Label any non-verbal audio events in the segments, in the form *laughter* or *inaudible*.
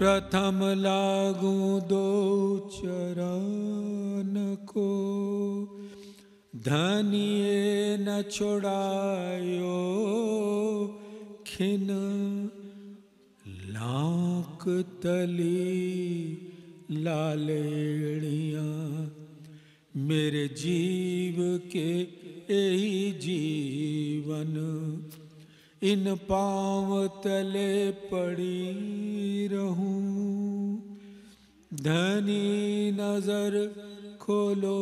प्रथम लागू दो चरण को धनिए न छोड़ायो खिन लाक तली लालेड़िया मेरे जीव के यही जीवन इन पाँव तले पड़ी रहूं धनी नजर खोलो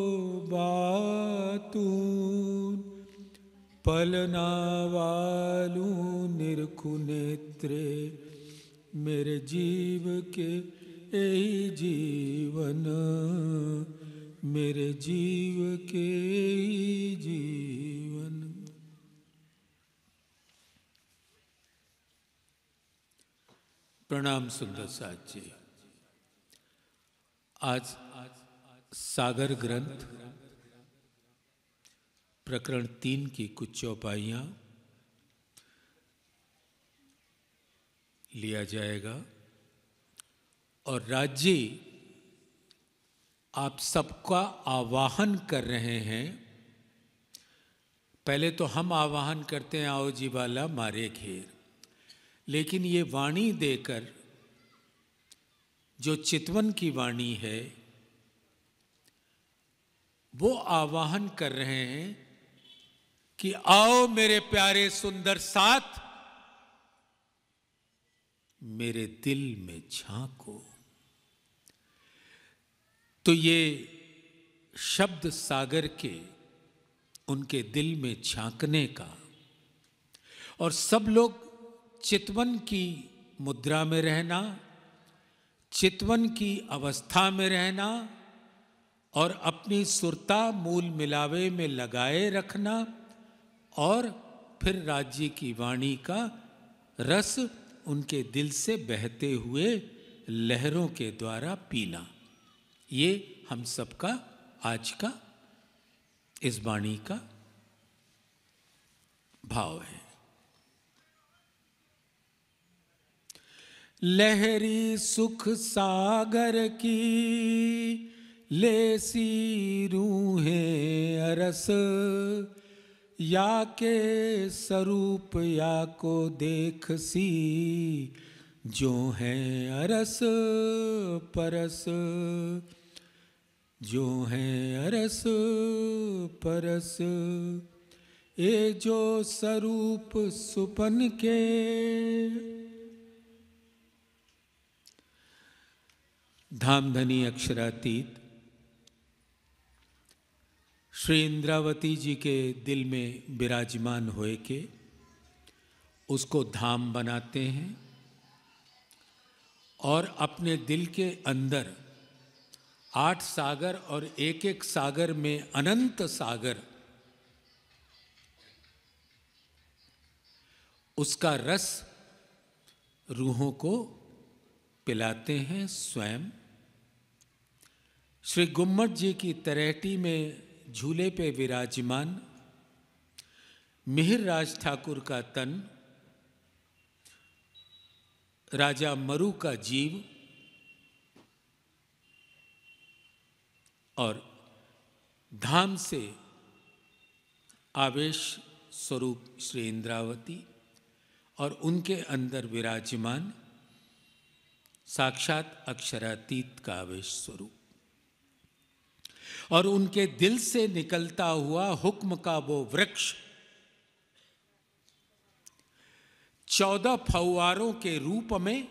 बातून पलना वालू निरखु नेत्रे मेरे जीव के यही जीवन मेरे जीव के जीवन प्रणाम सुंदर साथ जी आज सागर ग्रंथ प्रकरण तीन की कुछ चौपाइया लिया जाएगा और राज्य आप सबका आवाहन कर रहे हैं पहले तो हम आवाहन करते हैं आओ जी वाला मारे घेर लेकिन ये वाणी देकर जो चितवन की वाणी है वो आवाहन कर रहे हैं कि आओ मेरे प्यारे सुंदर साथ मेरे दिल में झांको तो ये शब्द सागर के उनके दिल में झांकने का और सब लोग चितवन की मुद्रा में रहना चितवन की अवस्था में रहना और अपनी सुरता मूल मिलावे में लगाए रखना और फिर राज्य की वाणी का रस उनके दिल से बहते हुए लहरों के द्वारा पीना ये हम सबका आज का इस वाणी का भाव है लहरी सुख सागर की ले सी रूहें अरस या के स्वरूप या को देख सी जो है अरस परस जो है अरस परस ए जो स्वरूप सुपन के धामधनी अक्षरातीत श्री इंद्रावती जी के दिल में विराजमान होए के उसको धाम बनाते हैं और अपने दिल के अंदर आठ सागर और एक एक सागर में अनंत सागर उसका रस रूहों को पिलाते हैं स्वयं श्री गुम्मट जी की तरहटी में झूले पे विराजमान मिहिर राज ठाकुर का तन राजा मरु का जीव और धाम से आवेश स्वरूप श्री इंद्रावती और उनके अंदर विराजमान साक्षात अक्षरातीत का आवेश स्वरूप और उनके दिल से निकलता हुआ हुक्म का वो वृक्ष चौदह फवारों के रूप में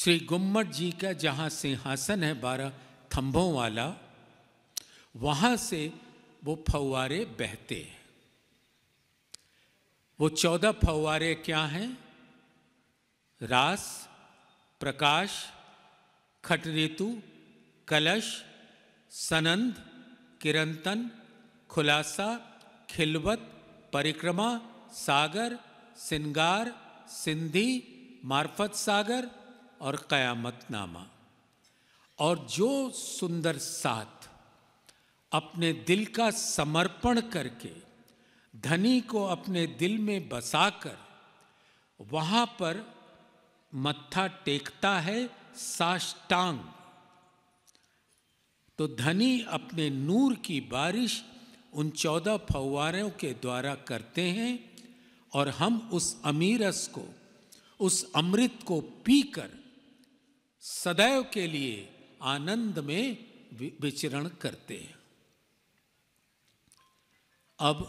श्री गुम्मट जी का जहां सिंहासन है बारह थंभों वाला वहां से वो फवारे बहते हैं वो चौदह फवारे क्या हैं रास प्रकाश खट ऋतु कलश सनंद किरंतन खुलासा खिलवत परिक्रमा सागर सिंगार सिंधी मार्फत सागर और कयामत नामा और जो सुंदर साथ अपने दिल का समर्पण करके धनी को अपने दिल में बसाकर वहां पर मत्था टेकता है साष्टांग तो धनी अपने नूर की बारिश उन चौदह फवारों के द्वारा करते हैं और हम उस अमीरस को उस अमृत को पीकर सदैव के लिए आनंद में विचरण करते हैं अब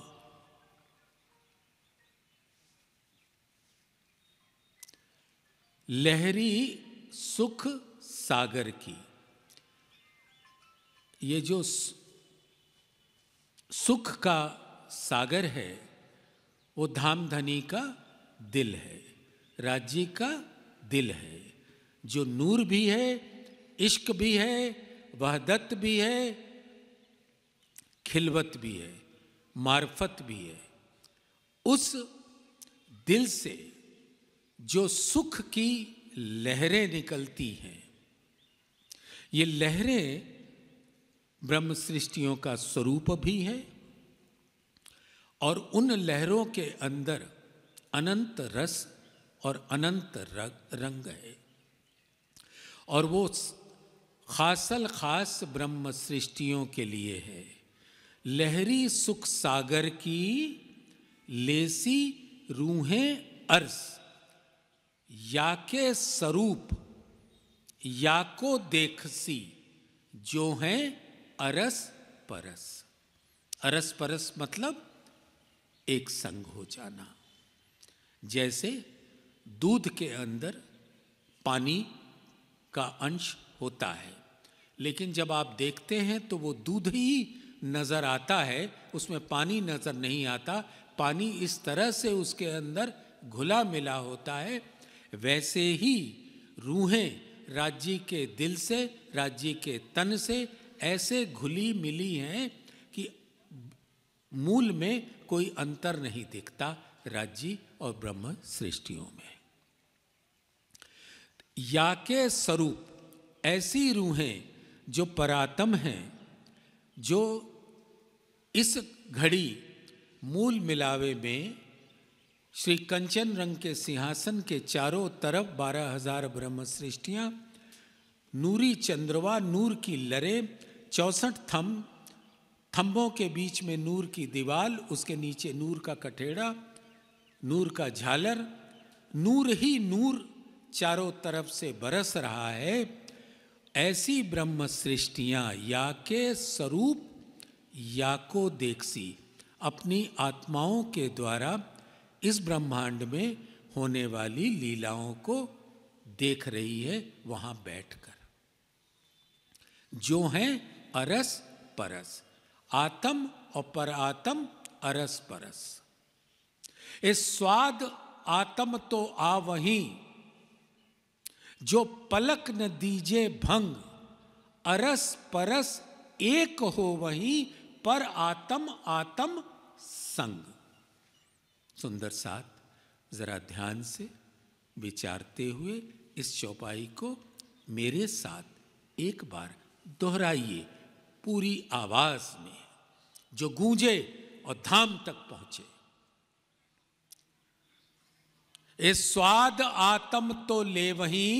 लहरी सुख सागर की ये जो सुख का सागर है वो धाम धनी का दिल है राज्य का दिल है जो नूर भी है इश्क भी है वह दत्त भी है खिलवत भी है मार्फत भी है उस दिल से जो सुख की लहरें निकलती हैं ये लहरें ब्रह्म सृष्टियों का स्वरूप भी है और उन लहरों के अंदर अनंत रस और अनंत रंग है और वो खासल खास ब्रह्म सृष्टियों के लिए है लहरी सुख सागर की लेसी रूहें अर्स या के स्वरूप या को देखसी जो हैं अरस परस अरस परस मतलब एक संग हो जाना जैसे दूध के अंदर पानी का अंश होता है लेकिन जब आप देखते हैं तो वो दूध ही नज़र आता है उसमें पानी नज़र नहीं आता पानी इस तरह से उसके अंदर घुला मिला होता है वैसे ही रूहें राज्य के दिल से राज्य के तन से ऐसे घुली मिली हैं कि मूल में कोई अंतर नहीं दिखता राज्य और ब्रह्म सृष्टियों में या के स्वरूप ऐसी रूहें जो परातम हैं जो इस घड़ी मूल मिलावे में श्री कंचन रंग के सिंहासन के चारों तरफ बारह हजार ब्रह्म सृष्टियां नूरी चंद्रवा नूर की लरे चौसठ थम थम्भों के बीच में नूर की दीवाल उसके नीचे नूर का कठेड़ा नूर का झालर नूर ही नूर चारों तरफ से बरस रहा है ऐसी ब्रह्म सृष्टियाँ या के स्वरूप या को देखसी अपनी आत्माओं के द्वारा इस ब्रह्मांड में होने वाली लीलाओं को देख रही है वहाँ बैठकर जो हैं अरस परस आत्म और परातम अरस परस इस स्वाद आत्म तो आ वही जो पलक न दीजे भंग अरस परस एक हो वही पर आत्म आत्म संग सुंदर साथ जरा ध्यान से विचारते हुए इस चौपाई को मेरे साथ एक बार दोहराइए पूरी आवाज में जो गूंजे और धाम तक पहुंचे ए स्वाद आतम तो ले वहीं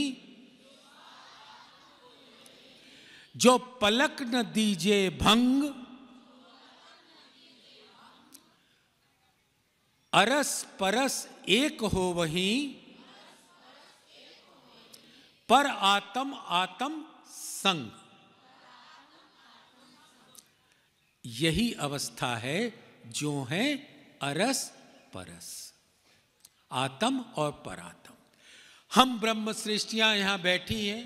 जो पलक न दीजे भंग अरस परस एक हो वही पर आत्म आत्म संग यही अवस्था है जो है अरस परस आत्म और परातम हम ब्रह्म सृष्टियां यहां बैठी हैं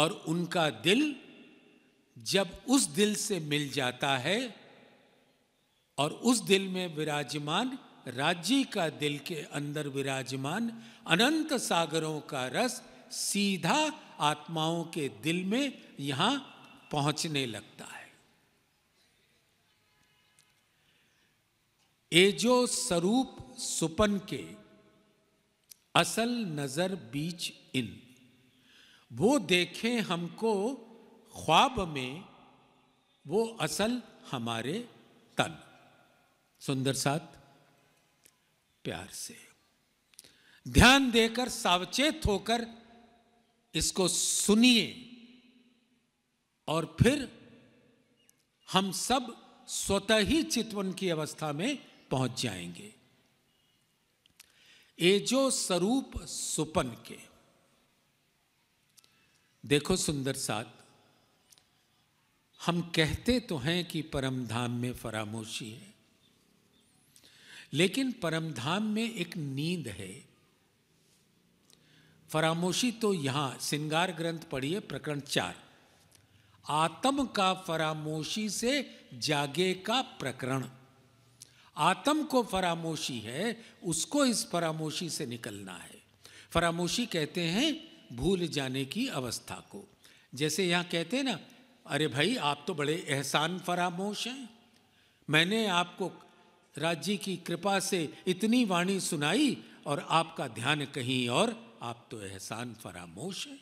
और उनका दिल जब उस दिल से मिल जाता है और उस दिल में विराजमान राज्य का दिल के अंदर विराजमान अनंत सागरों का रस सीधा आत्माओं के दिल में यहां पहुंचने लगता है ये जो स्वरूप सुपन के असल नजर बीच इन वो देखें हमको ख्वाब में वो असल हमारे तन सुंदर साथ प्यार से ध्यान देकर सावचेत होकर इसको सुनिए और फिर हम सब स्वतः ही चितवन की अवस्था में पहुंच जाएंगे ये जो स्वरूप सुपन के देखो सुंदर साथ हम कहते तो हैं कि परम धाम में फरामोशी है लेकिन परम धाम में एक नींद है फरामोशी तो यहाँ सिंगार ग्रंथ पढ़िए प्रकरण चार आत्म का फरामोशी से जागे का प्रकरण आत्म को फरामोशी है उसको इस फरामोशी से निकलना है फरामोशी कहते हैं भूल जाने की अवस्था को जैसे यहाँ कहते हैं ना अरे भाई आप तो बड़े एहसान फरामोश हैं मैंने आपको राज्य की कृपा से इतनी वाणी सुनाई और आपका ध्यान कहीं और आप तो एहसान फरामोश है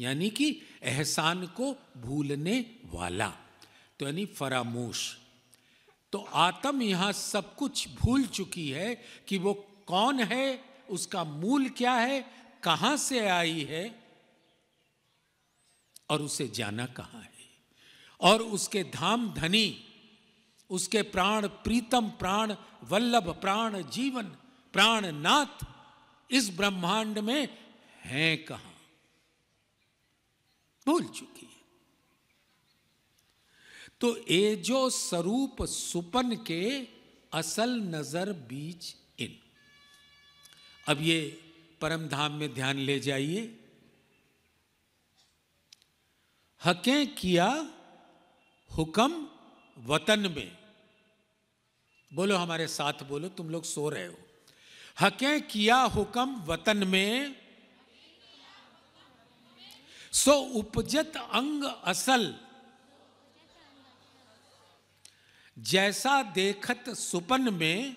यानी कि एहसान को भूलने वाला तो यानी फरामोश तो आत्म यहां सब कुछ भूल चुकी है कि वो कौन है उसका मूल क्या है कहां से आई है और उसे जाना कहां है और उसके धाम धनी उसके प्राण प्रीतम प्राण वल्लभ प्राण जीवन प्राण नाथ इस ब्रह्मांड में हैं कहां भूल चुकी है तो ए जो स्वरूप सुपन के असल नजर बीच इन अब ये परम धाम में ध्यान ले जाइए हके किया हुक्म वतन में बोलो हमारे साथ बोलो तुम लोग सो रहे हो हकें किया हुक्म वतन में सो उपजत अंग असल जैसा देखत सुपन में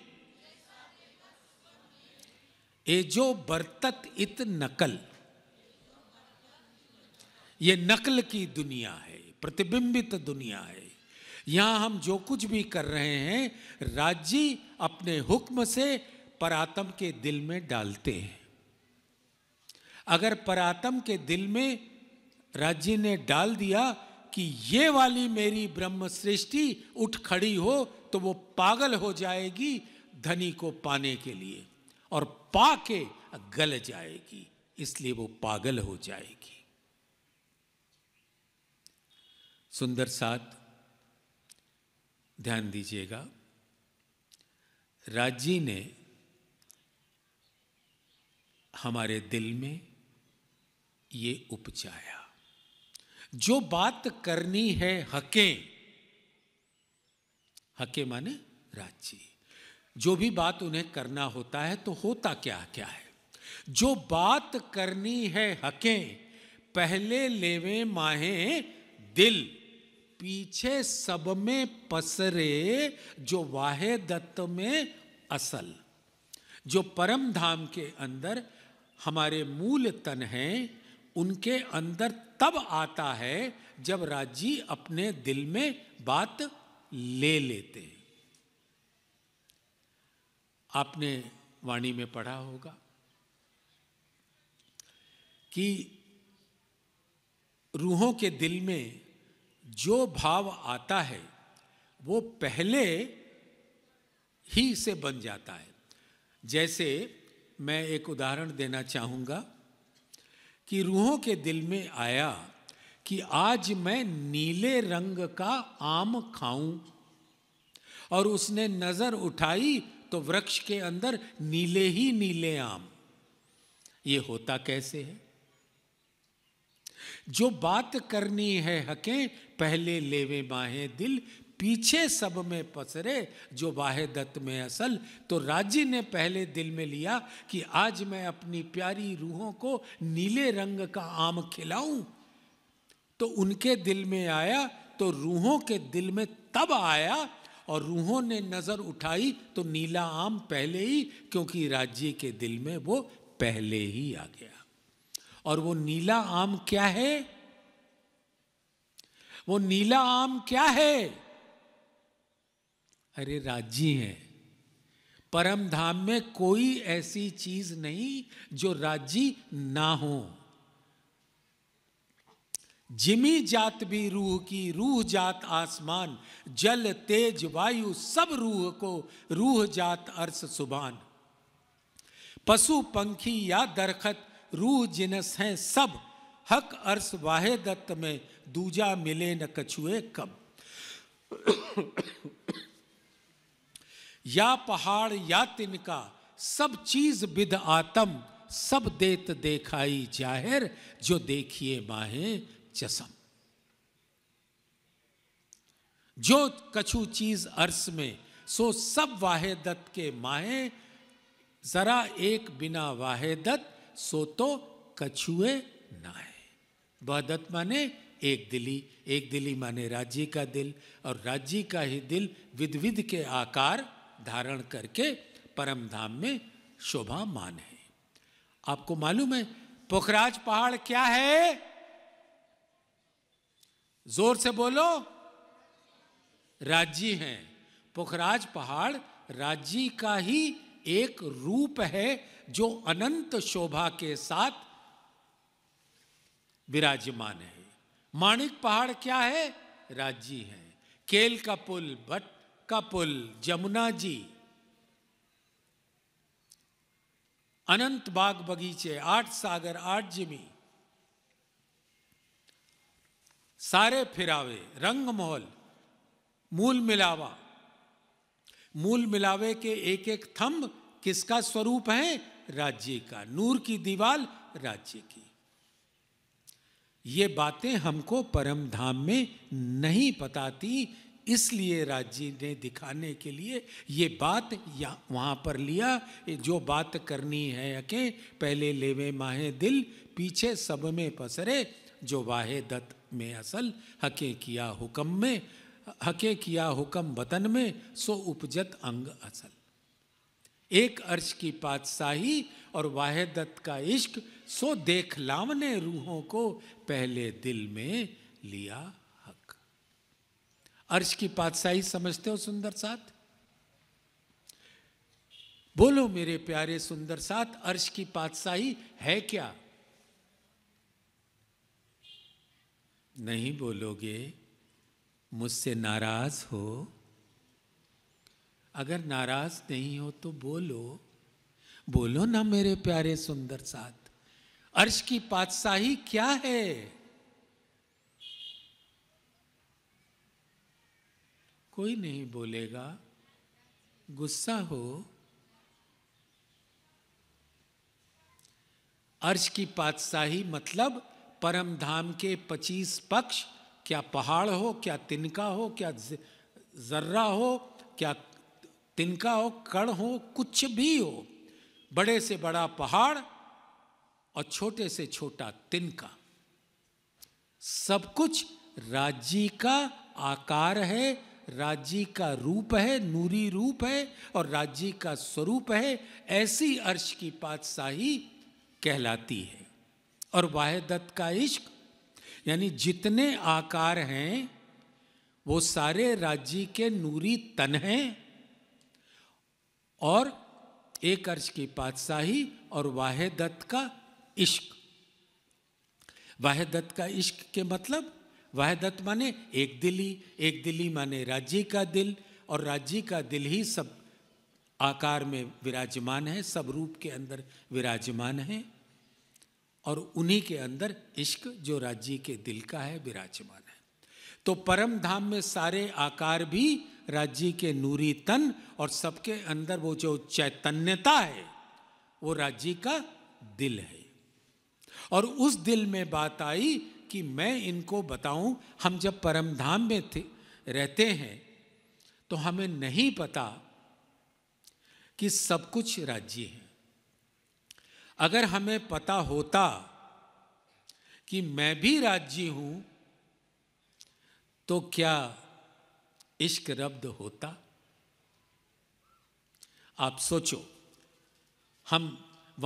ए जो बरतत इत नकल ये नकल की दुनिया है प्रतिबिंबित दुनिया है यहां हम जो कुछ भी कर रहे हैं राज्य अपने हुक्म से परातम के दिल में डालते हैं अगर परातम के दिल में राज्य ने डाल दिया कि ये वाली मेरी ब्रह्म सृष्टि उठ खड़ी हो तो वो पागल हो जाएगी धनी को पाने के लिए और पाके गल जाएगी इसलिए वो पागल हो जाएगी सुंदर साथ ध्यान दीजिएगा राजी ने हमारे दिल में ये उपजाया जो बात करनी है हके हके माने राजी जो भी बात उन्हें करना होता है तो होता क्या क्या है जो बात करनी है हके पहले लेवे माहे दिल पीछे सब में पसरे जो वाहे दत्त में असल जो परम धाम के अंदर हमारे मूल तन हैं उनके अंदर तब आता है जब राजी अपने दिल में बात ले लेते हैं आपने वाणी में पढ़ा होगा कि रूहों के दिल में जो भाव आता है वो पहले ही से बन जाता है जैसे मैं एक उदाहरण देना चाहूँगा कि रूहों के दिल में आया कि आज मैं नीले रंग का आम खाऊं और उसने नजर उठाई तो वृक्ष के अंदर नीले ही नीले आम ये होता कैसे है जो बात करनी है हकें पहले लेवे बाहें दिल पीछे सब में पसरे जो बाहे दत्त में असल तो राजी ने पहले दिल में लिया कि आज मैं अपनी प्यारी रूहों को नीले रंग का आम खिलाऊं तो उनके दिल में आया तो रूहों के दिल में तब आया और रूहों ने नजर उठाई तो नीला आम पहले ही क्योंकि राज्य के दिल में वो पहले ही आ गया और वो नीला आम क्या है वो नीला आम क्या है अरे राज्य हैं परम धाम में कोई ऐसी चीज नहीं जो राज्य ना हो जिमी जात भी रूह की रूह जात आसमान जल तेज वायु सब रूह को रूह जात अर्स सुबान पशु पंखी या दरखत रूह जिनस हैं सब हक अर्स वाहे दत्त में दूजा मिले न कछुए कब या पहाड़ या तिनका सब चीज बिद आतम सब देत देखाई जाहिर जो देखिए माहे चसम जो कछु चीज अर्स में सो सब वाहेदत के माहे जरा एक बिना वाहेदत सो तो कछुए ना है बहदत माने एक दिली एक दिली माने राज्य का दिल और राज्य का ही दिल विधविध के आकार धारण करके परम धाम में मान है आपको मालूम है पोखराज पहाड़ क्या है जोर से बोलो राज्य है पोखराज पहाड़ राज्य का ही एक रूप है जो अनंत शोभा के साथ विराजमान है माणिक पहाड़ क्या है राज्य है केल का पुल भट्ट का पुल जमुना जी अनंत बाग बगीचे आठ सागर आठ जिमी सारे फिरावे रंग मोहल मूल मिलावा मूल मिलावे के एक एक थंब किसका स्वरूप है राज्य का नूर की दीवाल राज्य की ये बातें हमको परम धाम में नहीं पताती इसलिए राज्य ने दिखाने के लिए ये बात या वहाँ पर लिया जो बात करनी है अके पहले लेवे माहे दिल पीछे सब में पसरे जो वाहे दत्त में असल हके किया हुक्म में हके किया हुक्म वतन में सो उपजत अंग असल एक अर्श की पातशाही और दत्त का इश्क सो देख लावने रूहों को पहले दिल में लिया अर्श की पातशाही समझते हो सुंदर साथ बोलो मेरे प्यारे सुंदर साथ अर्श की पातशाही है क्या नहीं बोलोगे मुझसे नाराज हो अगर नाराज नहीं हो तो बोलो बोलो ना मेरे प्यारे सुंदर साथ अर्श की पातशाही क्या है कोई नहीं बोलेगा गुस्सा हो अर्श की पातशाही मतलब परम धाम के पच्चीस पक्ष क्या पहाड़ हो क्या तिनका हो क्या जर्रा हो क्या तिनका हो कण हो कुछ भी हो बड़े से बड़ा पहाड़ और छोटे से छोटा तिनका सब कुछ राज्य का आकार है राज्य का रूप है नूरी रूप है और राज्य का स्वरूप है ऐसी अर्श की पातशाही कहलाती है और वाहदत्त का इश्क यानी जितने आकार हैं वो सारे राज्य के नूरी तन हैं और एक अर्श की पातशाही और वाहदत्त का इश्क वाहदत्त का इश्क के मतलब वह दत्त माने एक दिली एक दिली माने राज्य का दिल और राज्य का दिल ही सब आकार में विराजमान है सब रूप के अंदर विराजमान है और उन्हीं के अंदर इश्क जो राज्य के दिल का है विराजमान है तो परम धाम में सारे आकार भी राज्य के नूरी तन और सबके अंदर वो जो चैतन्यता है वो राज्य का दिल है और उस दिल में बात आई कि मैं इनको बताऊं हम जब परम धाम में थे रहते हैं तो हमें नहीं पता कि सब कुछ राज्य है अगर हमें पता होता कि मैं भी राज्य हूं तो क्या इश्क रब्द होता आप सोचो हम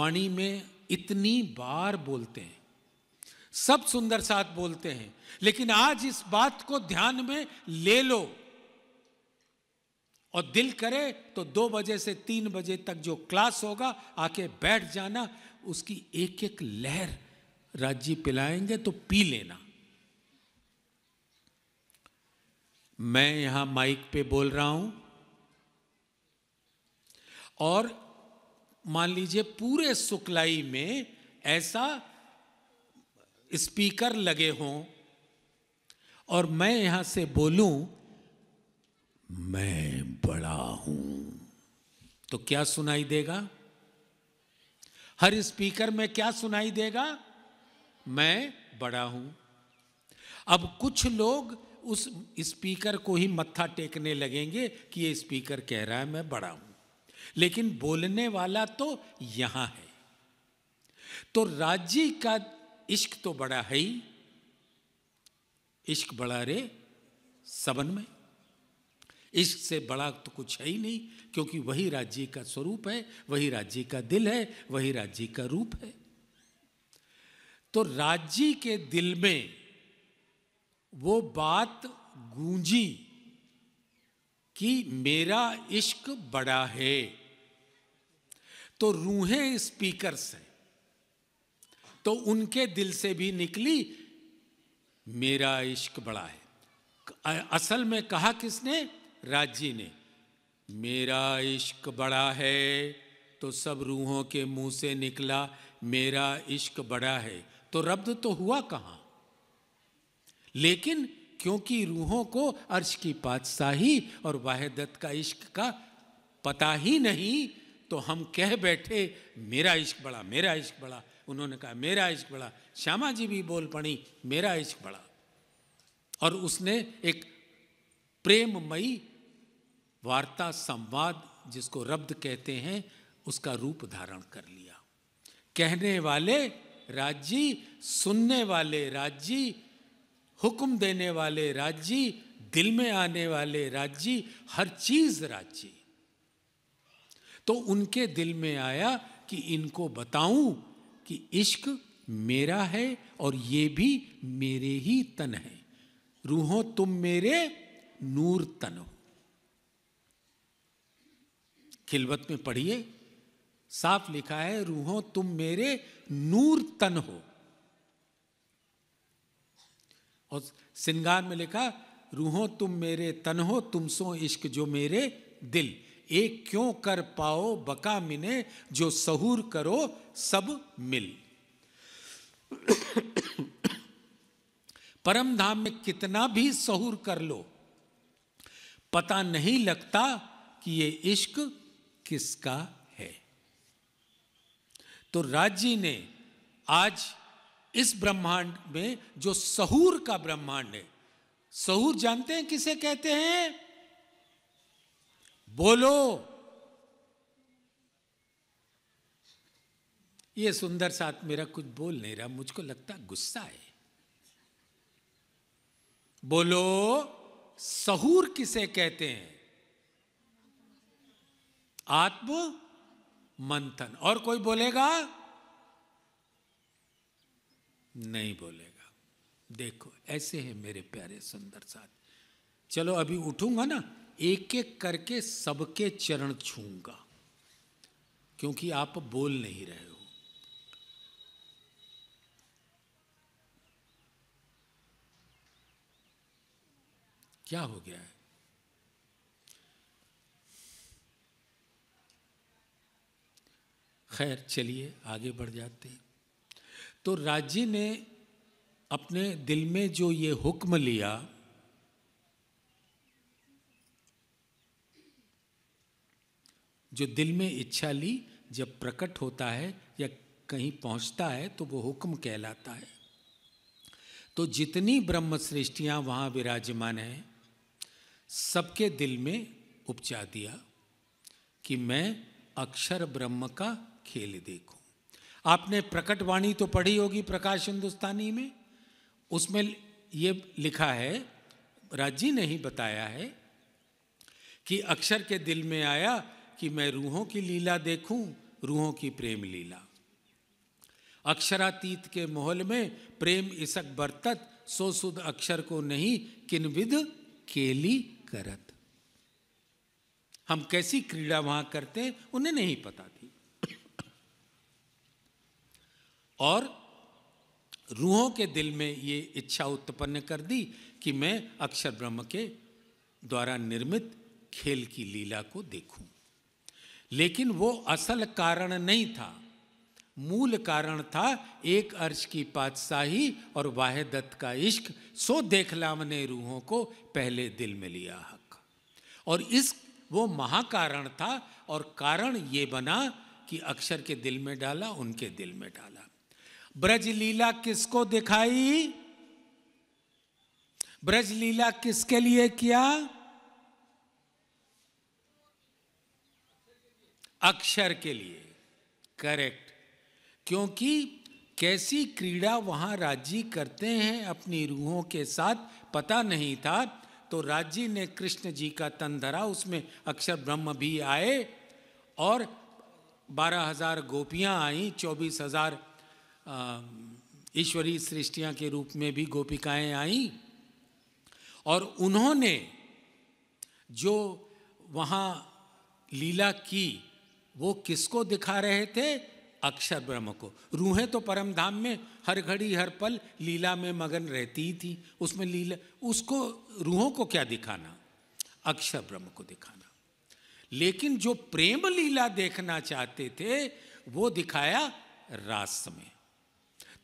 वाणी में इतनी बार बोलते हैं सब सुंदर साथ बोलते हैं लेकिन आज इस बात को ध्यान में ले लो और दिल करे तो दो बजे से तीन बजे तक जो क्लास होगा आके बैठ जाना उसकी एक एक लहर राज्य पिलाएंगे तो पी लेना मैं यहां माइक पे बोल रहा हूं और मान लीजिए पूरे सुकलाई में ऐसा स्पीकर लगे हों और मैं यहां से बोलूं मैं बड़ा हूं तो क्या सुनाई देगा हर स्पीकर में क्या सुनाई देगा मैं बड़ा हूं अब कुछ लोग उस स्पीकर को ही मत्था टेकने लगेंगे कि ये स्पीकर कह रहा है मैं बड़ा हूं लेकिन बोलने वाला तो यहां है तो राज्य का इश्क तो बड़ा है ही इश्क बड़ा रे सबन में इश्क से बड़ा तो कुछ है ही नहीं क्योंकि वही राज्य का स्वरूप है वही राज्य का दिल है वही राज्य का रूप है तो राज्य के दिल में वो बात गूंजी कि मेरा इश्क बड़ा है तो रूहें स्पीकर से तो उनके दिल से भी निकली मेरा इश्क बड़ा है असल में कहा किसने राजी ने मेरा इश्क बड़ा है तो सब रूहों के मुंह से निकला मेरा इश्क बड़ा है तो रब्द तो हुआ कहां लेकिन क्योंकि रूहों को अर्श की पातशाही और वाहदत का इश्क का पता ही नहीं तो हम कह बैठे मेरा इश्क बड़ा मेरा इश्क बड़ा उन्होंने कहा मेरा इश्क बड़ा श्यामा जी भी बोल पड़ी मेरा इश्क बड़ा और उसने एक प्रेममयी वार्ता संवाद जिसको रब्द कहते हैं उसका रूप धारण कर लिया कहने वाले राज्य सुनने वाले राज्य हुक्म देने वाले राज्य दिल में आने वाले राज्य हर चीज राज्य तो उनके दिल में आया कि इनको बताऊं कि इश्क मेरा है और ये भी मेरे ही तन है रूहो तुम मेरे नूर तन हो खिलवत में पढ़िए साफ लिखा है रूहो तुम मेरे नूर तन हो और सिंगार में लिखा रूहो तुम मेरे तन हो तुम सो इश्क जो मेरे दिल एक क्यों कर पाओ बका मिने जो सहूर करो सब मिल परम धाम में कितना भी सहूर कर लो पता नहीं लगता कि ये इश्क किसका है तो राज्य ने आज इस ब्रह्मांड में जो सहूर का ब्रह्मांड है सहूर जानते हैं किसे कहते हैं बोलो ये सुंदर साथ मेरा कुछ बोल नहीं रहा मुझको लगता गुस्सा है बोलो सहूर किसे कहते हैं आत्म मंथन और कोई बोलेगा नहीं बोलेगा देखो ऐसे है मेरे प्यारे सुंदर साथ चलो अभी उठूंगा ना एक एक करके सबके चरण छूंगा क्योंकि आप बोल नहीं रहे हो क्या हो गया है खैर चलिए आगे बढ़ जाते हैं तो राज्य ने अपने दिल में जो ये हुक्म लिया जो दिल में इच्छा ली जब प्रकट होता है या कहीं पहुंचता है तो वो हुक्म कहलाता है तो जितनी ब्रह्म सृष्टियां वहां विराजमान हैं सबके दिल में उपजा दिया कि मैं अक्षर ब्रह्म का खेल देखूं आपने प्रकट वाणी तो पढ़ी होगी प्रकाश हिंदुस्तानी में उसमें ये लिखा है राजी ने ही बताया है कि अक्षर के दिल में आया कि मैं रूहों की लीला देखूं रूहों की प्रेम लीला अक्षरातीत के मोहल में प्रेम इसक बरतत सो सुध अक्षर को नहीं किनविद केली करत हम कैसी क्रीड़ा वहां करते उन्हें नहीं पता थी और रूहों के दिल में ये इच्छा उत्पन्न कर दी कि मैं अक्षर ब्रह्म के द्वारा निर्मित खेल की लीला को देखूं लेकिन वो असल कारण नहीं था मूल कारण था एक अर्श की पातशाही और दत्त का इश्क सो देखलाम ने रूहों को पहले दिल में लिया हक और इस वो महाकारण था और कारण ये बना कि अक्षर के दिल में डाला उनके दिल में डाला ब्रज लीला किसको दिखाई ब्रज लीला किसके लिए किया अक्षर के लिए करेक्ट क्योंकि कैसी क्रीड़ा वहाँ राज्य करते हैं अपनी रूहों के साथ पता नहीं था तो राज्य ने कृष्ण जी का तन धरा उसमें अक्षर ब्रह्म भी आए और बारह हजार गोपियाँ आईं चौबीस हजार ईश्वरीय सृष्टिया के रूप में भी गोपिकाएं आईं और उन्होंने जो वहाँ लीला की वो किसको दिखा रहे थे अक्षर ब्रह्म को रूहें तो परम धाम में हर घड़ी हर पल लीला में मगन रहती ही थी उसमें लीला उसको रूहों को क्या दिखाना अक्षर ब्रह्म को दिखाना लेकिन जो प्रेम लीला देखना चाहते थे वो दिखाया रास में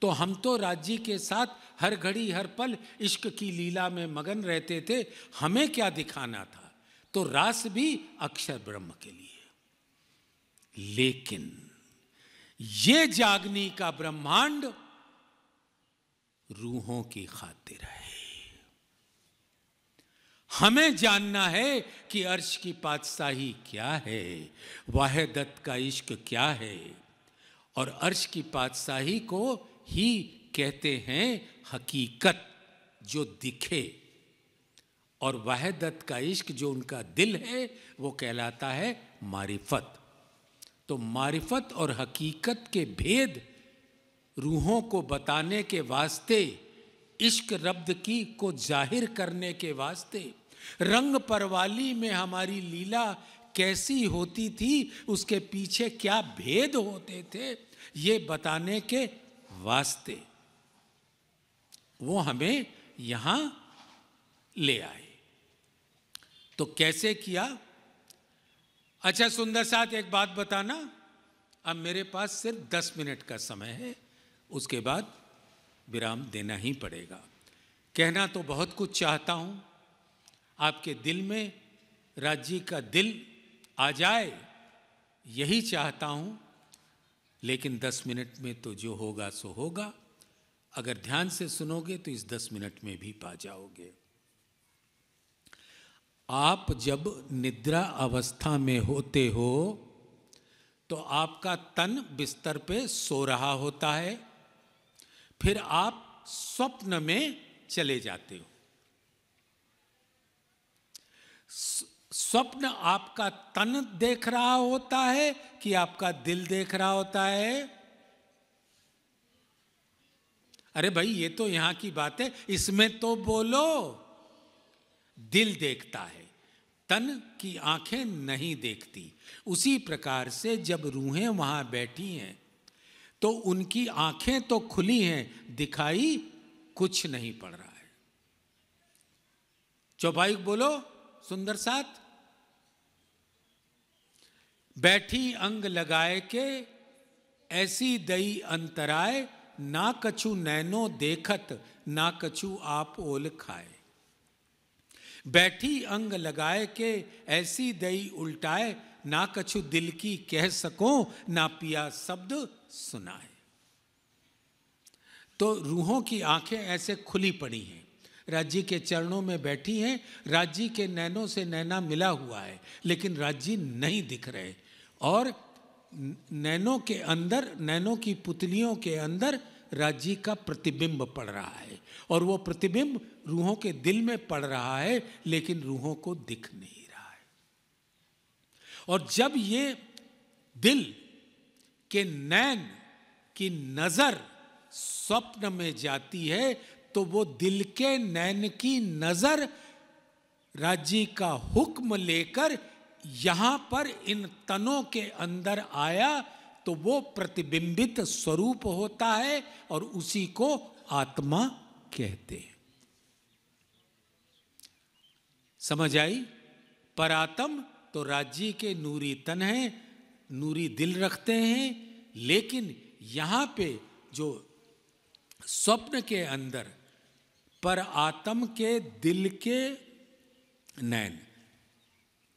तो हम तो राज्य के साथ हर घड़ी हर पल इश्क की लीला में मगन रहते थे हमें क्या दिखाना था तो रास भी अक्षर ब्रह्म के लिए लेकिन ये जागनी का ब्रह्मांड रूहों की खातिर है हमें जानना है कि अर्श की पातशाही क्या है दत्त का इश्क क्या है और अर्श की पातशाही को ही कहते हैं हकीकत जो दिखे और दत्त का इश्क जो उनका दिल है वो कहलाता है मारिफत तो मारिफत और हकीकत के भेद रूहों को बताने के वास्ते इश्क रब्द की को जाहिर करने के वास्ते रंग परवाली में हमारी लीला कैसी होती थी उसके पीछे क्या भेद होते थे ये बताने के वास्ते वो हमें यहां ले आए तो कैसे किया अच्छा सुंदर साथ एक बात बताना अब मेरे पास सिर्फ दस मिनट का समय है उसके बाद विराम देना ही पड़ेगा कहना तो बहुत कुछ चाहता हूँ आपके दिल में राज्य का दिल आ जाए यही चाहता हूँ लेकिन दस मिनट में तो जो होगा सो होगा अगर ध्यान से सुनोगे तो इस दस मिनट में भी पा जाओगे आप जब निद्रा अवस्था में होते हो तो आपका तन बिस्तर पे सो रहा होता है फिर आप स्वप्न में चले जाते हो स्वप्न आपका तन देख रहा होता है कि आपका दिल देख रहा होता है अरे भाई ये तो यहां की बात है इसमें तो बोलो दिल देखता है तन की आंखें नहीं देखती उसी प्रकार से जब रूहें वहां बैठी हैं तो उनकी आंखें तो खुली हैं दिखाई कुछ नहीं पड़ रहा है चौपाई बोलो सुंदर साथ बैठी अंग लगाए के ऐसी दई अंतराय ना कछु नैनो देखत ना कछु आप ओल खाए बैठी अंग लगाए के ऐसी दई उल्टाए ना कछु दिल की कह सको ना पिया शब्द सुनाए तो रूहों की आंखें ऐसे खुली पड़ी हैं राज्य के चरणों में बैठी हैं राज्य के नैनों से नैना मिला हुआ है लेकिन राज्य नहीं दिख रहे और नैनों के अंदर नैनों की पुतलियों के अंदर राज्य का प्रतिबिंब पड़ रहा है और वो प्रतिबिंब रूहों के दिल में पड़ रहा है लेकिन रूहों को दिख नहीं रहा है और जब ये दिल के नैन की नजर स्वप्न में जाती है तो वो दिल के नैन की नजर राज्य का हुक्म लेकर यहां पर इन तनों के अंदर आया तो वो प्रतिबिंबित स्वरूप होता है और उसी को आत्मा कहते हैं समझ आई परातम तो राज्य के नूरी तन है नूरी दिल रखते हैं लेकिन यहां पे जो स्वप्न के अंदर पर आत्म के दिल के नैन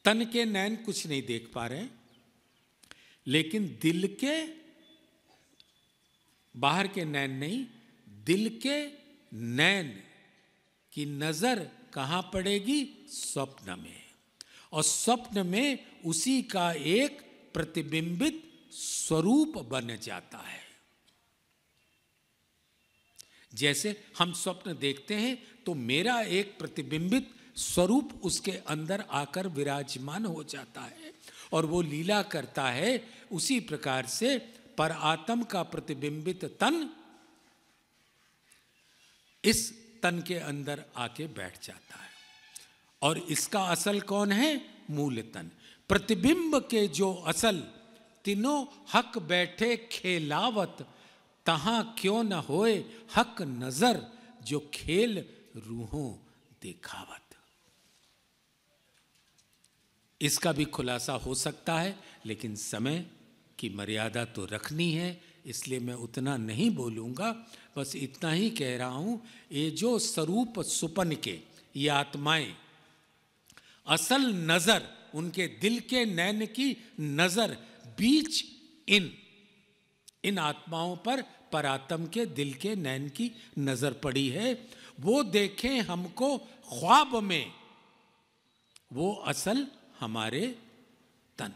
तन के नैन कुछ नहीं देख पा रहे हैं लेकिन दिल के बाहर के नैन नहीं दिल के नैन की नजर कहां पड़ेगी स्वप्न में और स्वप्न में उसी का एक प्रतिबिंबित स्वरूप बन जाता है जैसे हम स्वप्न देखते हैं तो मेरा एक प्रतिबिंबित स्वरूप उसके अंदर आकर विराजमान हो जाता है और वो लीला करता है उसी प्रकार से पर आत्म का प्रतिबिंबित तन इस तन के अंदर आके बैठ जाता है और इसका असल कौन है मूल तन प्रतिबिंब के जो असल तीनों हक बैठे खेलावत तहा क्यों न होए हक नजर जो खेल रूहों देखावत इसका भी खुलासा हो सकता है लेकिन समय की मर्यादा तो रखनी है इसलिए मैं उतना नहीं बोलूँगा बस इतना ही कह रहा हूँ ये जो स्वरूप सुपन के ये आत्माएं असल नज़र उनके दिल के नैन की नज़र बीच इन इन आत्माओं पर परातम के दिल के नैन की नज़र पड़ी है वो देखें हमको ख्वाब में वो असल हमारे तन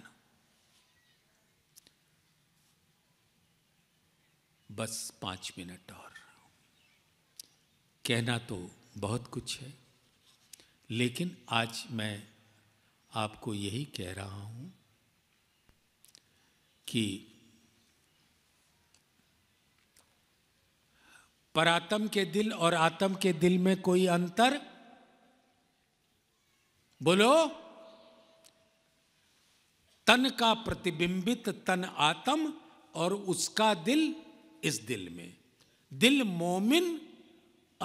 बस पांच मिनट और कहना तो बहुत कुछ है लेकिन आज मैं आपको यही कह रहा हूं कि परातम के दिल और आतम के दिल में कोई अंतर बोलो तन का प्रतिबिंबित तन आत्म और उसका दिल इस दिल में दिल मोमिन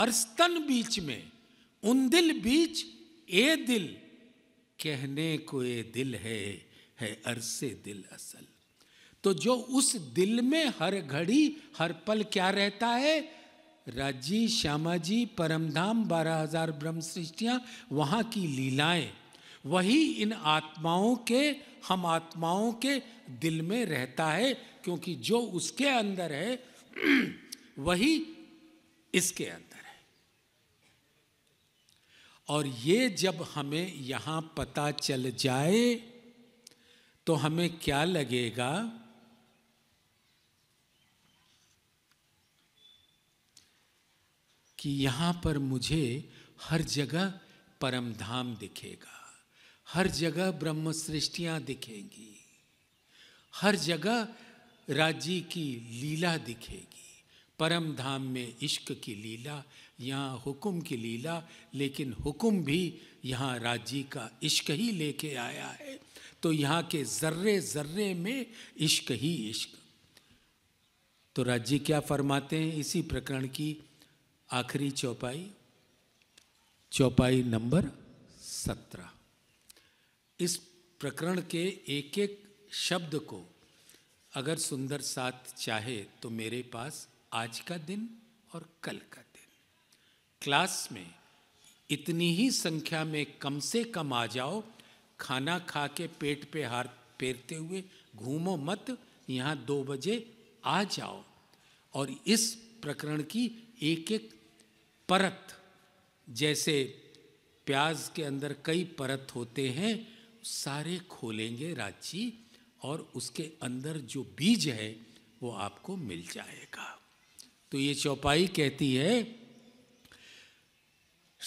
अर्स्तन बीच में उन दिल बीच ए दिल कहने को ये दिल है है अरसे दिल असल तो जो उस दिल में हर घड़ी हर पल क्या रहता है राजी श्यामा जी परमधाम बारह हजार ब्रह्म सृष्टियां वहां की लीलाएं वही इन आत्माओं के हम आत्माओं के दिल में रहता है क्योंकि जो उसके अंदर है *clears throat* वही इसके अंदर है और ये जब हमें यहां पता चल जाए तो हमें क्या लगेगा कि यहां पर मुझे हर जगह परमधाम दिखेगा हर जगह ब्रह्म सृष्टिया दिखेंगी हर जगह राज्य की लीला दिखेगी परम धाम में इश्क की लीला यहाँ हुकुम की लीला लेकिन हुक्म भी यहाँ राज्य का इश्क ही लेके आया है तो यहाँ के जर्रे जर्रे में इश्क ही इश्क तो राज्य क्या फरमाते हैं इसी प्रकरण की आखिरी चौपाई चौपाई नंबर सत्रह इस प्रकरण के एक एक शब्द को अगर सुंदर साथ चाहे तो मेरे पास आज का दिन और कल का दिन क्लास में इतनी ही संख्या में कम से कम आ जाओ खाना खा के पेट पे हार पेरते हुए घूमो मत यहाँ दो बजे आ जाओ और इस प्रकरण की एक एक परत जैसे प्याज के अंदर कई परत होते हैं सारे खोलेंगे राजी और उसके अंदर जो बीज है वो आपको मिल जाएगा तो ये चौपाई कहती है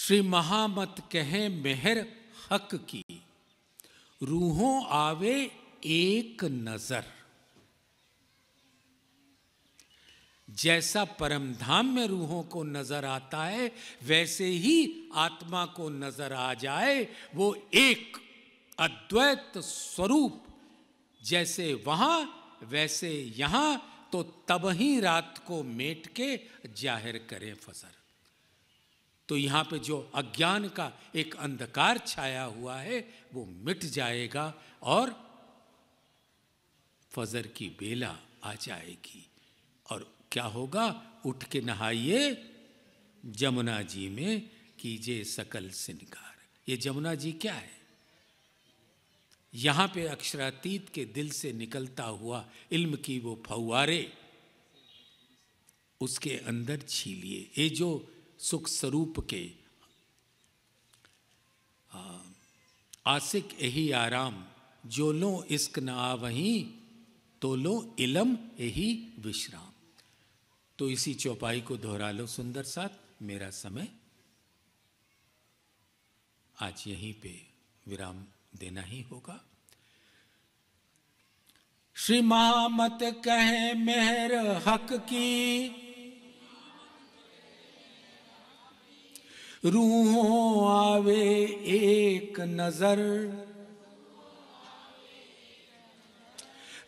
श्री महामत कहे मेहर हक की रूहों आवे एक नजर जैसा परमधाम में रूहों को नजर आता है वैसे ही आत्मा को नजर आ जाए वो एक अद्वैत स्वरूप जैसे वहां वैसे यहां तो तब ही रात को मेट के जाहिर करें फसर तो यहां पे जो अज्ञान का एक अंधकार छाया हुआ है वो मिट जाएगा और फजर की बेला आ जाएगी और क्या होगा उठ के नहाइए जमुना जी में कीजिए सकल सिंगार ये जमुना जी क्या है यहाँ पे अक्षरातीत के दिल से निकलता हुआ इल्म की वो फवारे उसके अंदर छीलिए ये जो सुख स्वरूप के आसिक यही आराम जो लो इश्क न आ वहीं तो लो इलम यही विश्राम तो इसी चौपाई को दोहरा लो सुंदर साथ मेरा समय आज यहीं पे विराम देना ही होगा श्री मत कहे मेहर हक की रूहों आवे एक नजर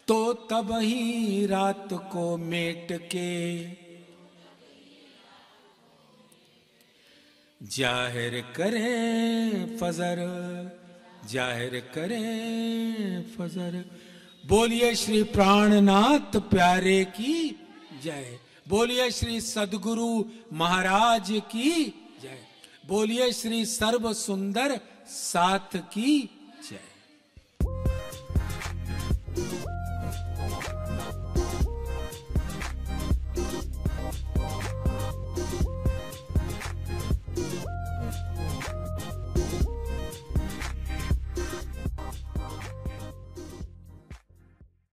तो तब ही रात को मेट के जाहिर करे फजर जाहिर करें फजर बोलिए श्री प्राणनाथ प्यारे की जय बोलिए श्री सदगुरु महाराज की जय बोलिए श्री सर्व सुंदर साथ की